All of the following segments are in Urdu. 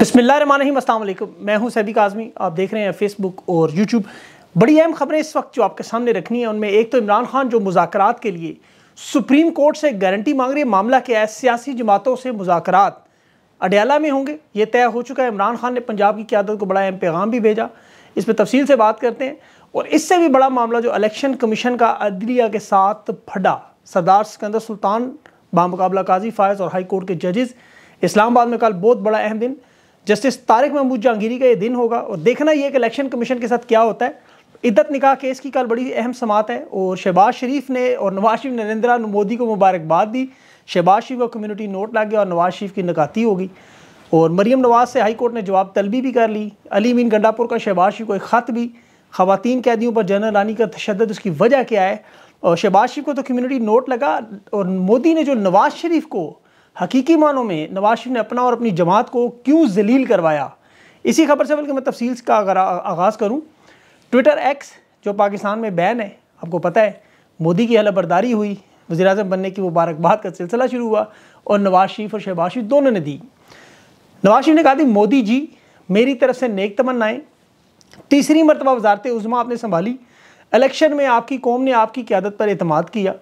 بسم اللہ الرحمن الرحیم السلام علیکم میں ہوں صحب کاظمی آپ دیکھ رہے ہیں فیس بک اور یوٹیوب بڑی اہم خبریں اس وقت جو آپ کے سامنے رکھنی ہیں ان میں ایک تو عمران خان جو مذاکرات کے لیے سپریم کورٹ سے گارنٹی مانگ رہی ہے معاملہ کے سیاسی جماعتوں سے مذاکرات اڈیالہ میں ہوں گے یہ طے ہو چکا ہے عمران خان نے پنجاب کی قیادت کو بڑا اہم پیغام بھی بھیجا اس پہ تفصیل سے بات کرتے ہیں اور اس سے بھی بڑا معاملہ جو الیکشن کمیشن کا عدلیہ کے ساتھ پھڑا سردار سکندر سلطان بامقابلہ قاضی فائز اور ہائی کورٹ کے ججز اسلام آباد میں کل بہت بڑا اہم دن جسٹس طارق محمود جہانگیری کا یہ دن ہوگا اور دیکھنا یہ کہ الیکشن کمیشن کے ساتھ کیا ہوتا ہے عدت نکاح کیس کی کل بڑی اہم سماعت ہے اور شہباز شریف نے اور نواز شریف نے نریندرا مودی کو مبارکباد دی شہباز شریف کا کمیونٹی نوٹ لگ گیا اور نواز شریف کی نکاتی ہوگی اور مریم نواز سے ہائی کورٹ نے جواب طلبی بھی کر لی علی مین گنڈا پور کا شہباز شریف کو ایک خط بھی خواتین قیدیوں پر جنرل رانی کا تشدد اس کی وجہ کیا ہے اور شہباز شریف کو تو کمیونٹی نوٹ لگا اور مودی نے جو نواز شریف کو حقیقی معنوں میں نواز شریف نے اپنا اور اپنی جماعت کو کیوں ذلیل کروایا اسی خبر سے بلکہ میں تفصیل کا آغاز کروں ٹویٹر ایکس جو پاکستان میں بین ہے آپ کو پتہ ہے مودی کی حلف برداری ہوئی وزیراعظم بننے کی مبارکباد کا سلسلہ شروع ہوا اور نواز شریف اور شہباز شریف دونوں نے دی نواز شریف نے کہا دی مودی جی میری طرف سے نیک تمن تیسری مرتبہ وزارت عظمہ آپ نے سنبھالی الیکشن میں آپ کی قوم نے آپ کی قیادت پر اعتماد کیا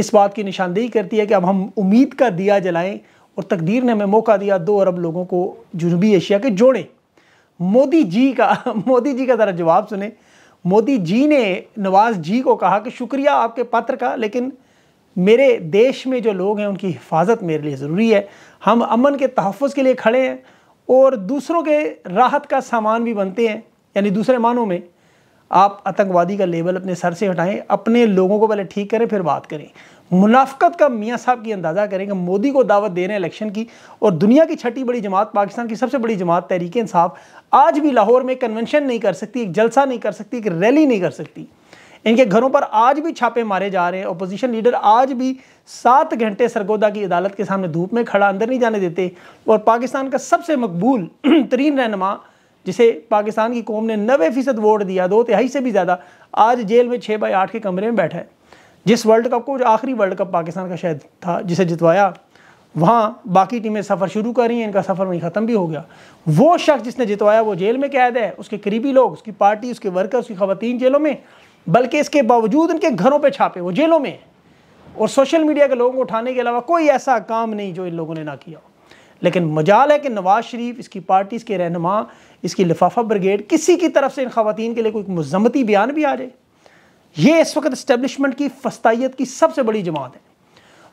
اس بات کی نشاندہی کرتی ہے کہ اب ہم امید کا دیا جلائیں اور تقدیر نے ہمیں موقع دیا دو عرب لوگوں کو جنوبی ایشیا کے جوڑیں مودی جی کا مودی جی کا ذرا جواب سنیں مودی جی نے نواز جی کو کہا کہ شکریہ آپ کے پتر کا لیکن میرے دیش میں جو لوگ ہیں ان کی حفاظت میرے لیے ضروری ہے ہم امن کے تحفظ کے لیے کھڑے ہیں اور دوسروں کے راحت کا سامان بھی بنتے ہیں یعنی دوسرے معنوں میں آپ آتنکوادی کا لیبل اپنے سر سے ہٹائیں اپنے لوگوں کو پہلے ٹھیک کریں پھر بات کریں منافقت کا میاں صاحب کی اندازہ کریں کہ مودی کو دعوت دے رہے ہیں الیکشن کی اور دنیا کی چھٹی بڑی جماعت پاکستان کی سب سے بڑی جماعت تحریک انصاف آج بھی لاہور میں کنونشن نہیں کر سکتی ایک جلسہ نہیں کر سکتی ایک ریلی نہیں کر سکتی ان کے گھروں پر آج بھی چھاپے مارے جا رہے ہیں اپوزیشن لیڈر آج بھی سات گھنٹے سرگودا کی عدالت کے سامنے دھوپ میں کھڑا اندر نہیں جانے دیتے اور پاکستان کا سب سے مقبول ترین رہنما جسے پاکستان کی قوم نے نوے فیصد ووٹ دیا دو تہائی سے بھی زیادہ آج جیل میں چھ بائی آٹھ کے کمرے میں بیٹھا ہے جس ورلڈ کپ کو جو آخری ورلڈ کپ پاکستان کا شاید تھا جسے جتوایا وہاں باقی ٹیمیں سفر شروع کر رہی ہیں ان کا سفر وہیں ختم بھی ہو گیا وہ شخص جس نے جتوایا وہ جیل میں قید ہے اس کے قریبی لوگ اس کی پارٹی اس کے ورکر اس کی خواتین جیلوں میں بلکہ اس کے باوجود ان کے گھروں پہ چھاپے وہ جیلوں میں اور سوشل میڈیا کے لوگوں کو اٹھانے کے علاوہ کوئی ایسا کام نہیں جو ان لوگوں نے نہ کیا لیکن مجال ہے کہ نواز شریف اس کی پارٹی اس کے رہنما اس کی لفافہ بریگیڈ کسی کی طرف سے ان خواتین کے لیے کوئی مذمتی بیان بھی آ جائے یہ اس وقت اسٹیبلشمنٹ کی فستائیت کی سب سے بڑی جماعت ہے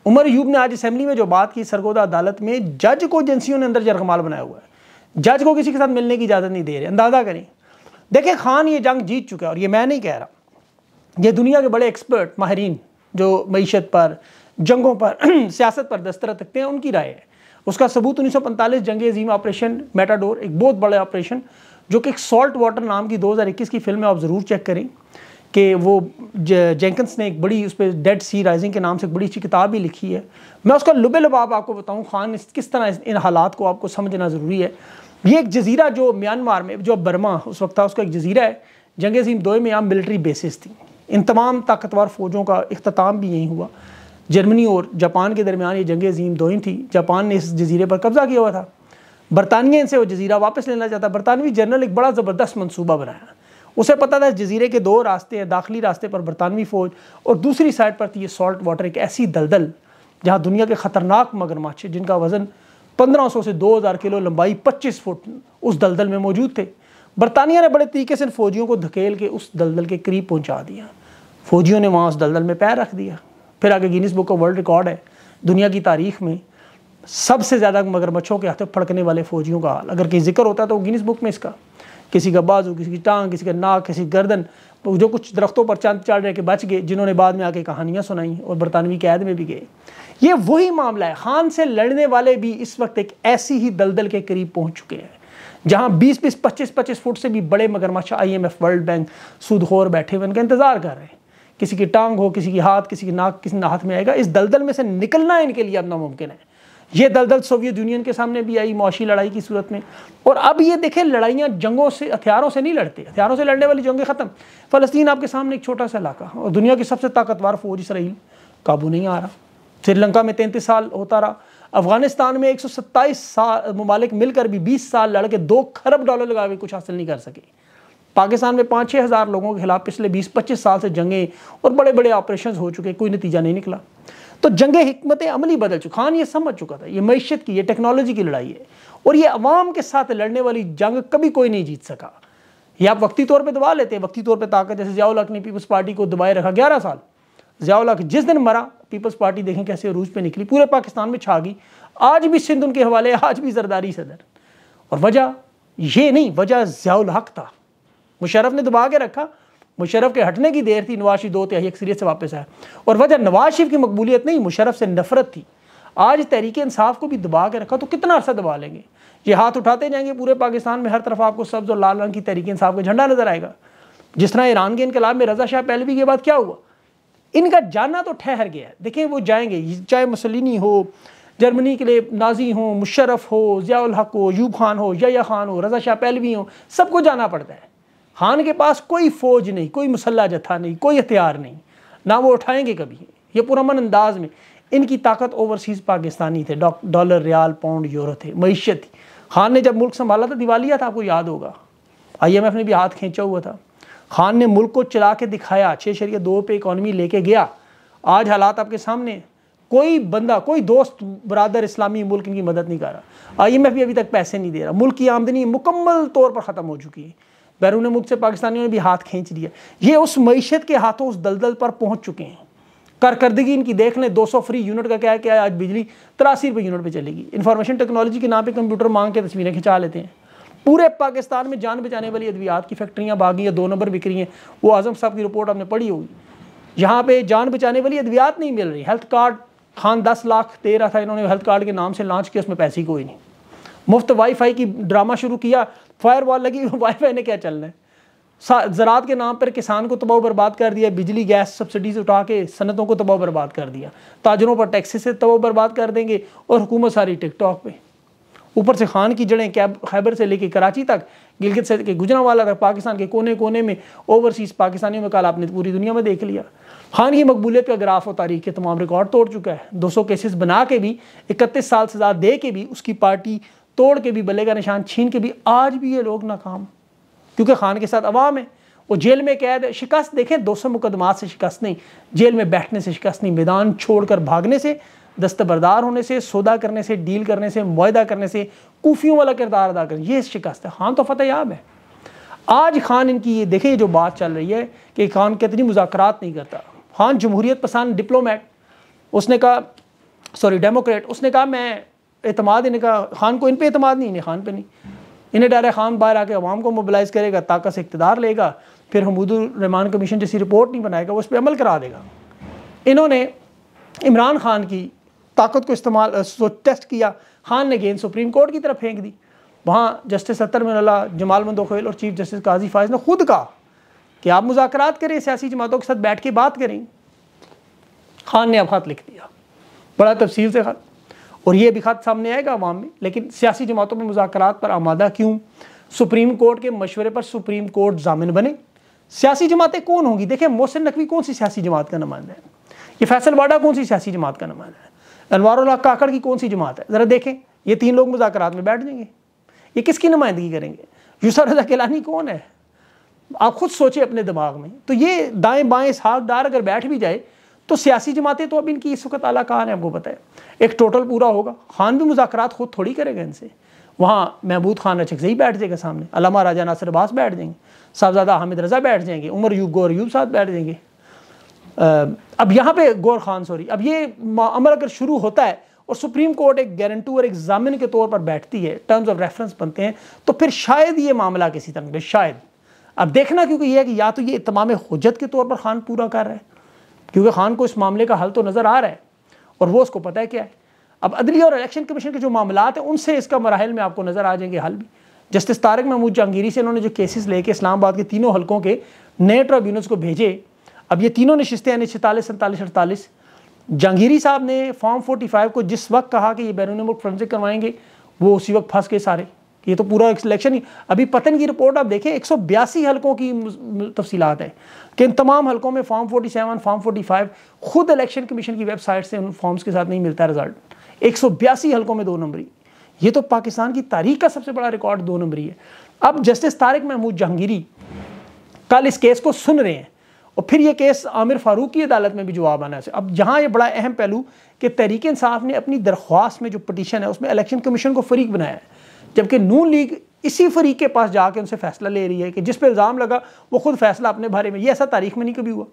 عمر ایوب نے آج اسمبلی میں جو بات کی سرگودہ عدالت میں جج کو ایجنسیوں نے اندر جرغمال بنایا ہوا ہے جج کو کسی کے ساتھ ملنے کی اجازت نہیں دے رہے اندازہ کریں دیکھیں خان یہ جنگ جیت چکا ہے اور یہ میں نہیں کہہ رہا یہ دنیا کے بڑے ایکسپرٹ ماہرین جو معیشت پر جنگوں پر سیاست پر دسترت رکھتے ہیں ان کی رائے ہے اس کا ثبوت انیس سو پنتالیس جنگ عظیم آپریشن میٹاڈور ایک بہت بڑے آپریشن جو کہ ایک سالٹ واٹر نام کی دو ہزار اکیس کی فلم آپ ضرور چیک کریں کہ وہ جینکنس نے ایک بڑی اس پہ ڈیڈ سی رائزنگ کے نام سے ایک بڑی اچھی کتاب بھی لکھی ہے میں اس کا لبے لباب آپ کو بتاؤں خان کس طرح ان حالات کو آپ کو سمجھنا ضروری ہے یہ ایک جزیرہ جو میانمار میں جو برما اس وقت تھا اس کا ایک جزیرہ ہے جنگ عظیم دوئے میں یہاں ملٹری بیسز تھیں ان تمام طاقتور فوجوں کا اختتام بھی یہیں ہوا جرمنی اور جاپان کے درمیان یہ جنگ عظیم دو ہی تھی جاپان نے اس جزیرے پر قبضہ کیا ہوا تھا برطانیہ ان سے وہ جزیرہ واپس لینا چاہتا برطانوی جنرل ایک بڑا زبردست منصوبہ بنایا اسے پتا تھا جزیرے کے دو راستے ہیں داخلی راستے پر برطانوی فوج اور دوسری سائٹ پر تھی یہ سالٹ واٹر ایک ایسی دلدل جہاں دنیا کے خطرناک مگر ماچے جن کا وزن پندرہ سو سے دو ہزار کلو لمبائی پچیس فٹ اس دلدل میں موجود تھے برطانیہ نے بڑے طریقے سے فوجیوں کو دھکیل کے اس دلدل کے قریب پہنچا دیا فوجیوں نے وہاں اس دلدل میں پیر رکھ دیا پھر آگے گینس بک کا ورلڈ ریکارڈ ہے دنیا کی تاریخ میں سب سے زیادہ مگر مچھوں کے ہاتھ پھڑکنے والے فوجیوں کا حال اگر کہیں ذکر ہوتا ہے تو گینس بک میں اس کا کسی کا بازو کسی کی ٹانگ کسی کا ناک کسی گردن جو کچھ درختوں پر چاند چڑھ رہے کے بچ گئے جنہوں نے بعد میں آ کے کہانیاں سنائیں اور برطانوی قید میں بھی گئے یہ وہی معاملہ ہے خان سے لڑنے والے بھی اس وقت ایک ایسی ہی دلدل کے قریب پہنچ چکے ہیں جہاں بیس بیس پچیس پچیس فٹ سے بھی بڑے مگرمچھ I M F world bank خور بیٹھے ہوئے ان کا انتظار کر رہے ہیں کسی کی ٹانگ ہو کسی کی ہاتھ کسی کی ناک کسی نہ ہاتھ میں آئے گا اس دلدل میں سے نکلنا ان کے لیے اب ناممکن ہے یہ دلدل سوویت یونین کے سامنے بھی آئی معاشی لڑائی کی صورت میں اور اب یہ دیکھیں لڑائیاں جنگوں سے ہتھیاروں سے نہیں لڑتے ہتھیاروں سے لڑنے والی جنگیں ختم فلسطین آپ کے سامنے ایک چھوٹا سا علاقہ اور دنیا کی سب سے طاقتور فوج اسرائیل قابو نہیں آ رہا سری لنکا میں تینتیس سال ہوتا رہا افغانستان میں ایک سو ستائیس سال ممالک مل کر بھی بیس سال لڑ کے دو کھرب ڈالر لگا کے کچھ حاصل نہیں کر سکے پاکستان میں پانچ چھ ہزار لوگوں کے خلاف پچھلے بیس پچیس سال سے جنگیں اور بڑے بڑے آپریشنز ہو چکے کوئی نتیجہ نہیں نکلا تو جنگ حکمت عملی بدل چکا خان یہ سمجھ چکا تھا یہ معیشت کی یہ ٹیکنالوجی کی لڑائی ہے اور یہ عوام کے ساتھ لڑنے والی جنگ کبھی کوئی نہیں جیت سکا یہ آپ وقتی طور پہ دبا لیتے ہیں وقتی طور پہ طاقت جیسے ضیاء الحق نے پیپلز پارٹی کو دبائے رکھا گیارہ سال ضیاء الحق جس دن مرا پیپلز پارٹی دیکھیں کیسے عروج پہ نکلی پورے پاکستان میں چھا گئی آج بھی سندھ ان کے حوالے آج بھی زرداری صدر اور وجہ یہ نہیں وجہ ضیاء الحق تھا مشرف نے دبا کے رکھا مشرف کے ہٹنے کی دیر تھی نواز شریف دو تہائی اکثریت سے واپس آیا اور وجہ نواز شریف کی مقبولیت نہیں مشرف سے نفرت تھی آج تحریک انصاف کو بھی دبا کے رکھا تو کتنا عرصہ دبا لیں گے یہ ہاتھ اٹھاتے جائیں گے پورے پاکستان میں ہر طرف آپ کو سبز اور لال رنگ کی تحریک انصاف کا جھنڈا نظر آئے گا جس طرح ایران کے انقلاب میں رضا شاہ پہلوی کے بعد کیا ہوا ان کا جانا تو ٹھہر گیا ہے دیکھیں وہ جائیں گے چاہے مسلینی ہو جرمنی کے لیے نازی ہوں مشرف ہو ضیاء الحق ہو یوب خان ہو یا خان ہو رضا شاہ پہلوی ہوں سب کو جانا پڑتا ہے خان کے پاس کوئی فوج نہیں کوئی مسلح جتھا نہیں کوئی ہتھیار نہیں نہ وہ اٹھائیں گے کبھی یہ پرامن انداز میں ان کی طاقت اوورسیز پاکستانی تھے ڈالر ریال پاؤنڈ یورو تھے معیشت تھی خان نے جب ملک سنبھالا تھا دیوالیہ تھا آپ کو یاد ہوگا آئی ایم ایف نے بھی ہاتھ کھینچا ہوا تھا خان نے ملک کو چلا کے دکھایا چھ شریعہ دو پہ اکانومی لے کے گیا آج حالات آپ کے سامنے کوئی بندہ کوئی دوست برادر اسلامی ملک ان کی مدد نہیں کر رہا آئی ایم ایف بھی ابھی تک پیسے نہیں دے رہا ملک کی آمدنی مکمل طور پر ختم ہو چکی ہے بیرون ملک سے پاکستانیوں نے بھی ہاتھ کھینچ لیا یہ اس معیشت کے ہاتھوں اس دلدل پر پہنچ چکے ہیں کارکردگی ان کی دیکھ لیں دو سو فری یونٹ کا کیا آج بجلی تراسی روپے یونٹ پہ چلے گی انفارمیشن ٹیکنالوجی کے نام پہ کمپیوٹر مانگ کے تصویریں کھچا لیتے ہیں پورے پاکستان میں جان بچانے والی ادویات کی فیکٹریاں بھاگی یا دو نمبر بکری ہیں وہ اعظم صاحب کی رپورٹ ہم نے پڑھی ہوگی یہاں پہ جان بچانے والی ادویات نہیں مل رہی ہیلتھ کارڈ خان دس لاکھ تیرہ تھا انہوں نے ہیلتھ کارڈ کے نام سے لانچ کیا اس میں پیسی کوئی نہیں مفت وائی فائی کی ڈرامہ شروع کیا فائر وال لگی وائی فائی نے کیا چلنا ہے زراعت کے نام پر کسان کو تباہ برباد کر دیا بجلی گیس سبسڈیز اٹھا کے صنعتوں کو تباہ برباد کر دیا تاجروں پر ٹیکسی سے تباہ برباد کر دیں گے اور حکومت ساری ٹک ٹاک پہ اوپر سے خان کی جڑیں خیبر سے لے کے کراچی تک گلگت سے گجرا والا تک پاکستان کے کونے کونے میں اوورسیز پاکستانیوں میں کال آپ نے پوری دنیا میں دیکھ لیا خان کی مقبولیت کا گراف و تاریخ کے تمام ریکارڈ توڑ چکا ہے دو سو کیسز بنا کے بھی اکتیس سال سزا دے کے بھی اس کی پارٹی توڑ کے بھی بلے کا نشان چھین کے بھی آج بھی یہ لوگ ناکام کیونکہ خان کے ساتھ عوام ہے قید شکست دیکھیں دو سو مقدمات سے شکست نہیں جیل میں بیٹھنے سے شکست نہیں میدان چھوڑ کر بھاگنے سے دستبردار ہونے سے سودا کرنے سے ڈیل کرنے سے معاہدہ کرنے سے کوفیوں والا کردار ادا کرنے یہ شکست ہے خان تو فتح یاب ہے آج خان ان کی یہ یہ جو بات چل رہی ہے کہ خان کتنی مذاکرات نہیں کرتا خان جمہوریت پسند کہا سوری ڈیموکریٹ اس نے کہا میں اعتماد انہیں کا خان کو ان پہ اعتماد نہیں انہیں خان پہ نہیں انہیں ڈائرہ خان باہر آ کے عوام کو موبلائز کرے گا طاقت سے اقتدار لے گا پھر حمود الرحمان کمیشن جیسی رپورٹ نہیں بنائے گا وہ اس پہ عمل کرا دے گا انہوں نے عمران خان کی طاقت کو استعمال ٹیسٹ کیا خان نے گیند سپریم کورٹ کی طرف پھینک دی وہاں جسٹس ستر من اللہ جمال مند اور چیف جسٹس قاضی فائز نے خود کہا کہ آپ مذاکرات کریں سیاسی جماعتوں کے ساتھ بیٹھ کے بات کریں خان نے اب خط لکھ دیا بڑا تفصیل سے خط اور یہ بھی خط سامنے آئے گا عوام میں لیکن سیاسی جماعتوں میں مذاکرات پر آمادہ کیوں سپریم کورٹ کے مشورے پر سپریم کورٹ ضامن بنے سیاسی جماعتیں کون ہوں گی دیکھیں محسن نقوی کون سی سیاسی جماعت کا نمائندہ ہے یہ فیصل باڈا کون سی سیاسی جماعت کا نمائندہ ہے انوار اللہ کاکڑ کی کون سی جماعت ہے ذرا دیکھیں یہ تین لوگ مذاکرات میں بیٹھ جائیں گے یہ کس کی نمائندگی کریں گے یوسر رضا کلانی کون ہے آپ خود سوچیں اپنے دماغ میں تو یہ دائیں بائیں ساگ ڈار اگر بیٹھ بھی جائے تو سیاسی جماعتیں تو اب ان کی اس وقت اعلیٰ کہاں ہیں آپ کو بتائیں ہے ایک ٹوٹل پورا ہوگا خان بھی مذاکرات خود تھوڑی کرے گا ان سے وہاں محبود خان اچکزئی اچھا بیٹھ جائے گا سامنے علامہ راجہ ناصر عباس بیٹھ جائیں گے صاحبزادہ حامد رضا بیٹھ جائیں گے عمر یوب گور یوب صاحب بیٹھ جائیں گے اب یہاں پہ گور خان سوری اب یہ عمل اگر شروع ہوتا ہے اور سپریم کورٹ ایک گارنٹو اور ایک زامن کے طور پر بیٹھتی ہے ٹرمز آف ریفرنس بنتے ہیں تو پھر شاید یہ معاملہ کسی طرح شاید اب دیکھنا کیونکہ یہ ہے کہ یا تو یہ تمام حجت کے طور پر خان پورا کر رہا ہے کیونکہ خان کو اس معاملے کا حل تو نظر آ رہا ہے اور وہ اس کو پتہ ہے کیا ہے اب عدلیہ اور الیکشن کمیشن کے جو معاملات ہیں ان سے اس کا مراحل میں آپ کو نظر آ جائیں گے حل بھی جسٹس طارق محمود جہانگیری سے انہوں نے جو کیسز لے کے اسلام آباد کے تینوں حلقوں کے نئے ٹربینس کو بھیجے اب یہ تینوں نشستیں یعنی چھتالیس سینتالیس اڑتالیس جہانگیری صاحب نے فارم فورٹی فائیو کو جس وقت کہا کہ یہ بیرون ملک فرنزک کروائیں گے وہ اسی وقت پھنس گئے سارے یہ تو پورا ہی ابھی پتن کی رپورٹ آپ دیکھیں ایک سو بیاسی حلقوں کی تفصیلات ہیں کہ ان تمام حلقوں میں form forty seven form forty five خود الیکشن کمیشن کی ویب سائٹ سے ان فارمز کے ساتھ نہیں ملتا ہے رزلٹ ایک سو بیاسی حلقوں میں دو نمبری یہ تو پاکستان کی تاریخ کا سب سے بڑا ریکارڈ دو نمبری ہے اب جسٹس طارق محمود جہانگیری کل اس کیس کو سن رہے ہیں اور پھر یہ کیس عامر فاروق کی عدالت میں بھی جواب آنا ہے اب جہاں یہ بڑا اہم پہلو کہ تحریک انصاف نے اپنی درخواست میں جو پٹیشن ہے اس میں الیکشن کمیشن کو فریق بنایا ہے جبکہ نون لیگ اسی فریق کے پاس جا کے ان سے فیصلہ لے رہی ہے کہ جس پہ الزام لگا وہ خود فیصلہ اپنے بارے میں یہ ایسا تاریخ میں نہیں کبھی ہوا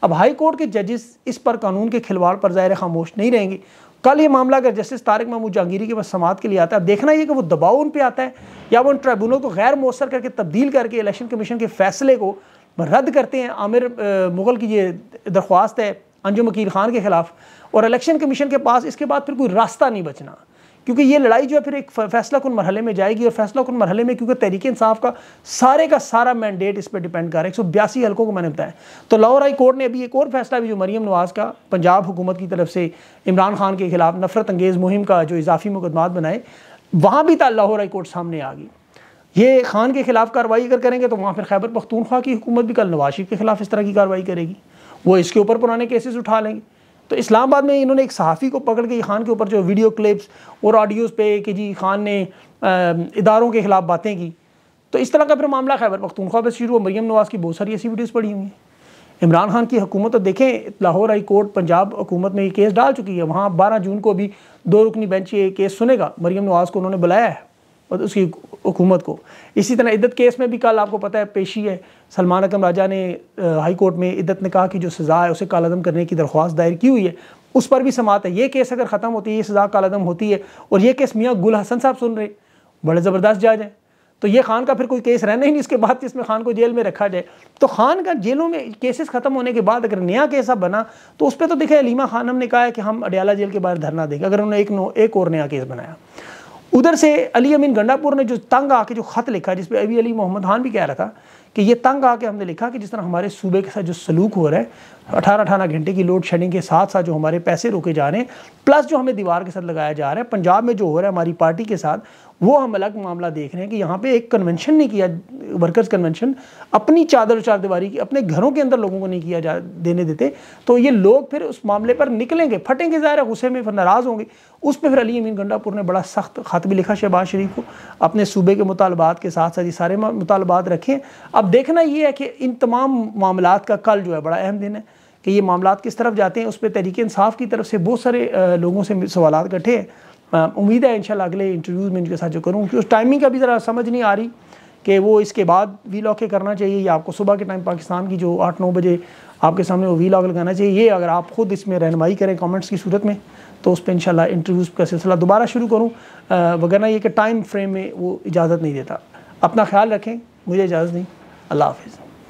اب ہائی کورٹ کے ججز اس پر قانون کے کھلواڑ پر ظاہر خاموش نہیں رہیں گے کل یہ معاملہ اگر جسٹس طارق محمود جہانگیری کے سماعت کے لیے آتا ہے اب دیکھنا یہ کہ وہ دباؤ ان پہ آتا ہے یا وہ ان ٹریبونوں کو غیر مؤثر کر کے تبدیل کر کے الیکشن کمیشن کے فیصلے کو رد کرتے ہیں عامر مغل کی یہ درخواست ہے انجم اکیر خان کے خلاف اور الیکشن کمیشن کے پاس اس کے بعد پھر کوئی راستہ نہیں بچنا کیونکہ یہ لڑائی جو ہے پھر ایک فیصلہ کن مرحلے میں جائے گی اور فیصلہ کن مرحلے میں کیونکہ تحریک انصاف کا سارے کا سارا مینڈیٹ اس پہ کر رہا ہے ایک سو بیاسی حلقوں کو میں نے بتایا تو لاہور ہائی کورٹ نے ابھی ایک اور فیصلہ بھی جو مریم نواز کا پنجاب حکومت کی طرف سے عمران خان کے خلاف نفرت انگیز مہم کا جو اضافی مقدمات بنائے وہاں بھی لاہور ہائی کورٹ سامنے آ گئی یہ خان کے خلاف کاروائی اگر کریں گے تو وہاں پھر خیبر پختونخوا کی حکومت بھی کل نواز شریف کے خلاف اس طرح کی کاروائی کرے گی وہ اس کے اوپر پرانے کیسز اٹھا لیں گے تو اسلام آباد میں انہوں نے ایک صحافی کو پکڑ کے خان کے اوپر جو ویڈیو کلپس اور آڈیوز پہ کہ جی خان نے اداروں کے خلاف باتیں کی تو اس طرح کا پھر معاملہ خیبر پختونخوا پہ شروع اور مریم نواز کی بہت ساری ایسی ویڈیوز پڑھی ہوئی ہیں عمران خان کی حکومت تو دیکھیں لاہور ہائی کورٹ پنجاب حکومت میں یہ کیس ڈال چکی ہے وہاں بارہ جون کو بھی دو رکنی بینچ یہ کیس سنے گا مریم نواز کو انہوں نے بلایا ہے اور اس کی حکومت کو اسی طرح عدت کیس میں بھی کل آپ کو پتہ ہے پیشی ہے سلمان اکم راجہ نے ہائی کورٹ میں عدت نے کہا کہ جو سزا ہے اسے کالعدم کرنے کی درخواست دائر کی ہوئی ہے اس پر بھی سماعت ہے یہ کیس اگر ختم ہوتی ہے یہ سزا کال ہوتی ہے اور یہ کیس میاں گل حسن صاحب سن رہے بڑے زبردست جاج ہیں تو یہ خان کا پھر کوئی کیس رہنا ہی نہیں اس کے بعد اس میں خان کو جیل میں رکھا جائے تو خان کا جیلوں میں کیسز ختم ہونے کے بعد اگر نیا کیس اب بنا تو اس پہ تو دیکھیں علیمہ خانم نے کہا ہے کہ ہم اڈیالہ جیل کے باہر دھرنا دیں گے اگر انہوں نے ایک نو ایک اور نیا کیس بنایا ادھر سے علی امین گنڈاپور نے جو تنگ آ کے جو خط لکھا جس پہ ابھی علی محمد خان بھی کہہ رہا تھا کہ یہ تنگ آ کے ہم نے لکھا کہ جس طرح ہمارے صوبے کے ساتھ جو سلوک ہو رہا ہے اٹھارہ اٹھارہ گھنٹے کی لوڈ شیڈنگ کے ساتھ ساتھ جو ہمارے پیسے روکے جا رہے ہیں پلس جو ہمیں دیوار کے ساتھ لگایا جا رہا ہے پنجاب میں جو ہو رہا ہے ہماری پارٹی کے ساتھ وہ ہم الگ معاملہ دیکھ رہے ہیں کہ یہاں پہ ایک کنونشن نہیں کیا ورکرز کنونشن اپنی چادر چار دیواری کی اپنے گھروں کے اندر لوگوں کو نہیں کیا دینے دیتے تو یہ لوگ پھر اس معاملے پر نکلیں گے پھٹیں گے ظاہر غصے میں پھر ناراض ہوں گے اس پہ پھر علی امین گنڈا پور نے بڑا سخت بھی لکھا شہباز شریف کو اپنے صوبے کے مطالبات کے ساتھ ساتھ یہ سارے مطالبات رکھے اب دیکھنا یہ ہے کہ ان تمام معاملات کا کل جو ہے بڑا اہم دن ہے کہ یہ معاملات کس طرف جاتے ہیں اس پہ تحریک انصاف کی طرف سے بہت سارے لوگوں سے سوالات کٹھے ہیں امید ہے انشاءاللہ اگلے میں ان کے ساتھ جو کروں کہ اس ٹائمنگ کا بھی ذرا سمجھ نہیں آ رہی کہ وہ اس کے بعد وی کے کرنا چاہیے یا آپ کو صبح کے ٹائم پاکستان کی جو آٹھ نو بجے آپ کے سامنے وہ وی لاگ لگانا چاہیے یہ اگر آپ خود اس میں رہنمائی کریں کامنٹس کی صورت میں تو اس پہ انشاءاللہ انٹرویوز کا سلسلہ دوبارہ شروع کروں وغیرہ یہ کہ ٹائم فریم میں وہ اجازت نہیں دیتا اپنا خیال رکھیں مجھے اجازت نہیں اللہ حافظ